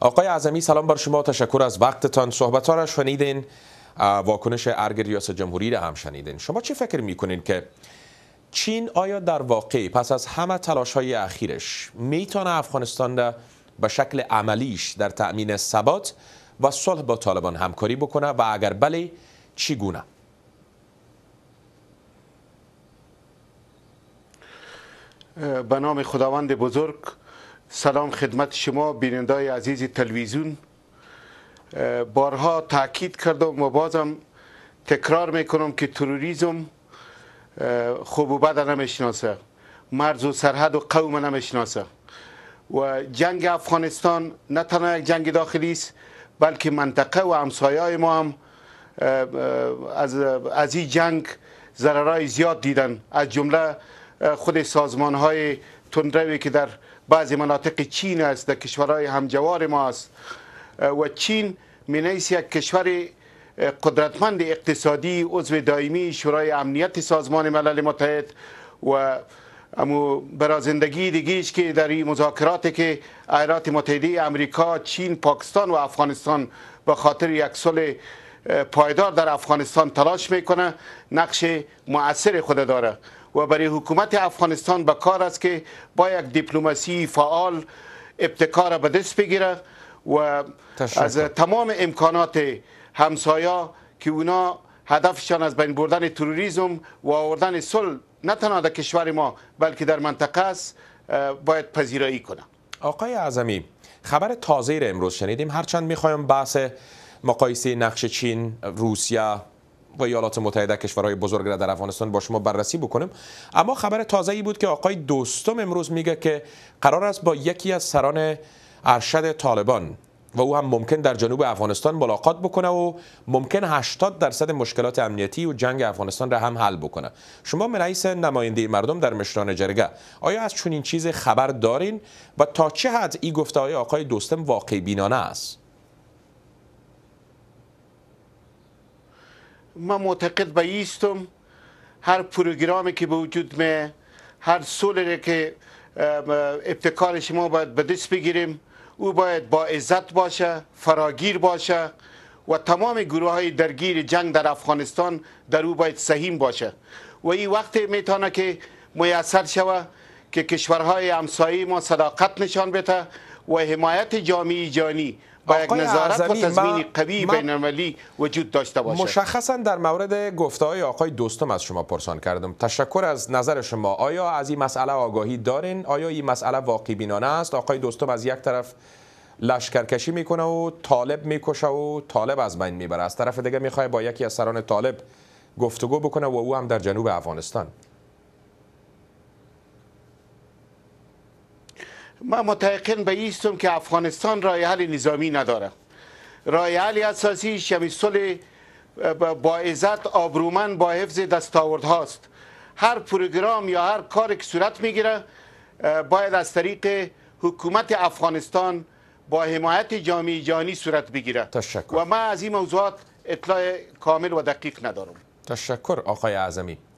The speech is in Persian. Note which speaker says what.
Speaker 1: آقای اعظمی سلام بر شما تشکر از وقتتان صحبت ها را شنیدین واکنش ارگ ریاست جمهوری را هم شنیدین شما چه فکر میکنین که چین آیا در واقع پس از همه تلاش های اخیرش میتونه افغانستان را به شکل عملیش در تأمین ثبات و صلح با طالبان همکاری بکنه و اگر بله چگونه
Speaker 2: به نام خداوند بزرگ سلام خدمت شما بینندای عزیز تلویزیون بارها تاکید کردم و بازم تکرار میکنم که تروریزم خوب و بد نمیشناسه مرز و سرحد و قوم نمیشناسه و جنگ افغانستان نه تنها یک جنگ داخلی است بلکه منطقه و همسایه ما هم از, از این جنگ ضررهای زیاد دیدن از جمله خود سازمان های تندروی که در بعضی مناطق چین است در کشورهای همجوار ما است و چین مینیس یک کشور قدرتمند اقتصادی عضو دائمی شورای امنیت سازمان ملل متحد و امو زندگی دیگیش که در این مذاکراتی که ایالات متحده امریکا، چین، پاکستان و افغانستان به خاطر یک سال پایدار در افغانستان تلاش میکنه نقش مؤثر خود داره و برای حکومت افغانستان به کار است که با یک دیپلماسی فعال ابتکار به دست بگیره و از تمام امکانات همسایا که اونا هدفشان از بین بردن تروریسم و آوردن صلح نه تنها در کشور ما بلکه در منطقه است باید پذیرایی کنم
Speaker 1: آقای اعظمی خبر تازه را امروز شنیدیم هرچند میخوایم بحث مقایسه نقش چین روسیه و ایالات متحده کشورهای بزرگ را در افغانستان با شما بررسی بکنم اما خبر تازه ای بود که آقای دوستم امروز میگه که قرار است با یکی از سران ارشد طالبان و او هم ممکن در جنوب افغانستان ملاقات بکنه و ممکن 80 درصد مشکلات امنیتی و جنگ افغانستان را هم حل بکنه شما من رئیس نماینده مردم در مشران جرگه آیا از چنین چیز خبر دارین و تا چه حد این گفته های آقای دوستم واقع بینانه است
Speaker 2: ما معتقد به ایستم هر پروگرامی که به وجود می هر سولی که ابتکار شما باید به دست بگیریم او باید با عزت باشه فراگیر باشه و تمام گروه های درگیر جنگ در افغانستان در او باید سهیم باشه و این وقت میتونه که میسر شوه که کشورهای همسایه ما صداقت نشان بده و حمایت جامعه جانی با یک نظارت و تضمین قوی بین وجود داشته باشد مشخصا در
Speaker 1: مورد گفته های آقای دوستم از شما پرسان کردم تشکر از نظر شما آیا از این مسئله آگاهی دارین آیا این مسئله واقع بینانه است آقای دوستم از یک طرف لشکرکشی میکنه و طالب میکشه و طالب از بین میبره از طرف دیگه میخواد با یکی از سران طالب گفتگو بکنه و او هم در جنوب افغانستان
Speaker 2: ما متقین به ایستم که افغانستان رای حل نظامی نداره رای حل اساسی شمی صلح با عزت آبرومن با حفظ دستاورد هاست هر پروگرام یا هر کاری که صورت میگیره باید از طریق حکومت افغانستان با حمایت جامعه جهانی صورت بگیره تشکر. و ما از این موضوعات اطلاع کامل و دقیق ندارم
Speaker 1: تشکر آقای اعظمی